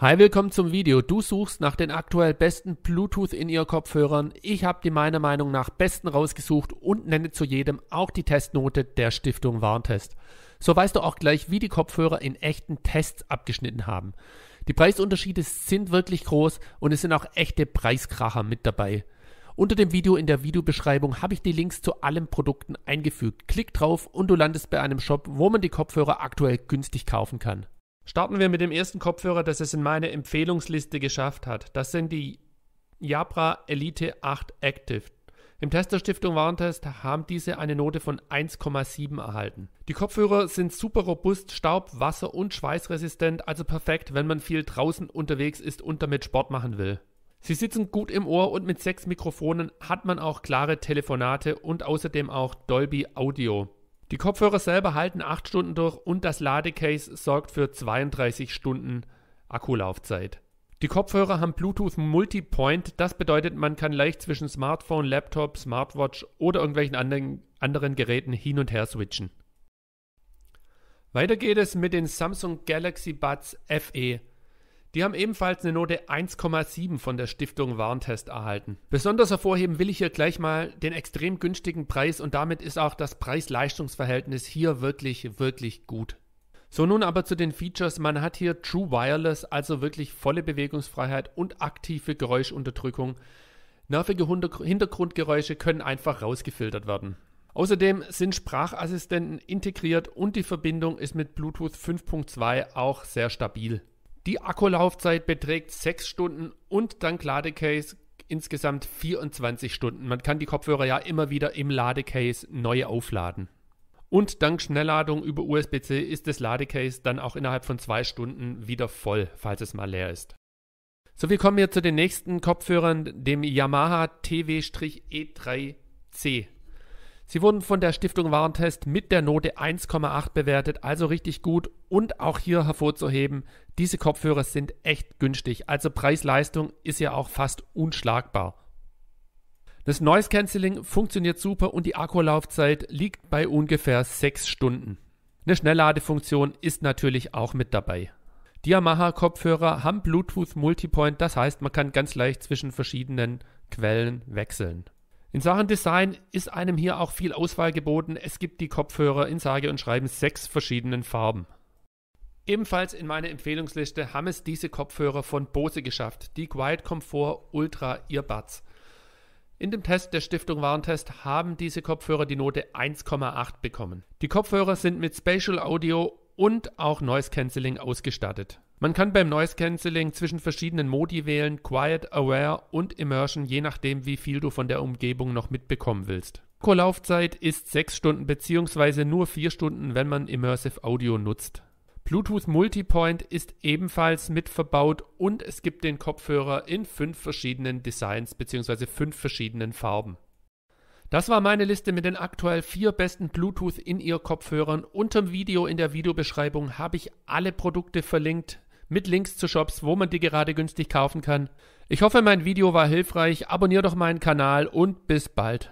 Hi, willkommen zum Video. Du suchst nach den aktuell besten Bluetooth-In-Ear-Kopfhörern. Ich habe die meiner Meinung nach besten rausgesucht und nenne zu jedem auch die Testnote der Stiftung Warntest. So weißt du auch gleich, wie die Kopfhörer in echten Tests abgeschnitten haben. Die Preisunterschiede sind wirklich groß und es sind auch echte Preiskracher mit dabei. Unter dem Video in der Videobeschreibung habe ich die Links zu allen Produkten eingefügt. Klick drauf und du landest bei einem Shop, wo man die Kopfhörer aktuell günstig kaufen kann. Starten wir mit dem ersten Kopfhörer, das es in meine Empfehlungsliste geschafft hat. Das sind die Jabra Elite 8 Active. Im Testerstiftung Warentest haben diese eine Note von 1,7 erhalten. Die Kopfhörer sind super robust, staub-, wasser- und schweißresistent, also perfekt, wenn man viel draußen unterwegs ist und damit Sport machen will. Sie sitzen gut im Ohr und mit sechs Mikrofonen hat man auch klare Telefonate und außerdem auch Dolby Audio. Die Kopfhörer selber halten 8 Stunden durch und das Ladecase sorgt für 32 Stunden Akkulaufzeit. Die Kopfhörer haben Bluetooth Multipoint. Das bedeutet, man kann leicht zwischen Smartphone, Laptop, Smartwatch oder irgendwelchen anderen, anderen Geräten hin und her switchen. Weiter geht es mit den Samsung Galaxy Buds FE. Die haben ebenfalls eine Note 1,7 von der Stiftung Warntest erhalten. Besonders hervorheben will ich hier gleich mal den extrem günstigen Preis und damit ist auch das Preis-Leistungs-Verhältnis hier wirklich, wirklich gut. So nun aber zu den Features. Man hat hier True Wireless, also wirklich volle Bewegungsfreiheit und aktive Geräuschunterdrückung. Nervige Hintergrundgeräusche können einfach rausgefiltert werden. Außerdem sind Sprachassistenten integriert und die Verbindung ist mit Bluetooth 5.2 auch sehr stabil. Die Akkulaufzeit beträgt 6 Stunden und dank Ladecase insgesamt 24 Stunden. Man kann die Kopfhörer ja immer wieder im Ladecase neu aufladen. Und dank Schnellladung über USB-C ist das Ladecase dann auch innerhalb von 2 Stunden wieder voll, falls es mal leer ist. So, wir kommen jetzt zu den nächsten Kopfhörern, dem Yamaha TW-E3C. Sie wurden von der Stiftung Warentest mit der Note 1,8 bewertet, also richtig gut. Und auch hier hervorzuheben, diese Kopfhörer sind echt günstig. Also Preis-Leistung ist ja auch fast unschlagbar. Das Noise Cancelling funktioniert super und die Akkulaufzeit liegt bei ungefähr 6 Stunden. Eine Schnellladefunktion ist natürlich auch mit dabei. Die Yamaha-Kopfhörer haben Bluetooth Multipoint, das heißt, man kann ganz leicht zwischen verschiedenen Quellen wechseln. In Sachen Design ist einem hier auch viel Auswahl geboten. Es gibt die Kopfhörer in sage und schreiben sechs verschiedenen Farben. Ebenfalls in meiner Empfehlungsliste haben es diese Kopfhörer von Bose geschafft, die Quiet Comfort Ultra Earbuds. In dem Test der Stiftung Warentest haben diese Kopfhörer die Note 1,8 bekommen. Die Kopfhörer sind mit Spatial Audio und auch Noise Cancelling ausgestattet. Man kann beim Noise Cancelling zwischen verschiedenen Modi wählen, Quiet, Aware und Immersion, je nachdem, wie viel du von der Umgebung noch mitbekommen willst. Akkulaufzeit ist 6 Stunden bzw. nur 4 Stunden, wenn man Immersive Audio nutzt. Bluetooth Multipoint ist ebenfalls mit verbaut und es gibt den Kopfhörer in 5 verschiedenen Designs bzw. 5 verschiedenen Farben. Das war meine Liste mit den aktuell vier besten Bluetooth in ihr Kopfhörern. Unterm Video in der Videobeschreibung habe ich alle Produkte verlinkt mit Links zu Shops, wo man die gerade günstig kaufen kann. Ich hoffe, mein Video war hilfreich. Abonnier doch meinen Kanal und bis bald.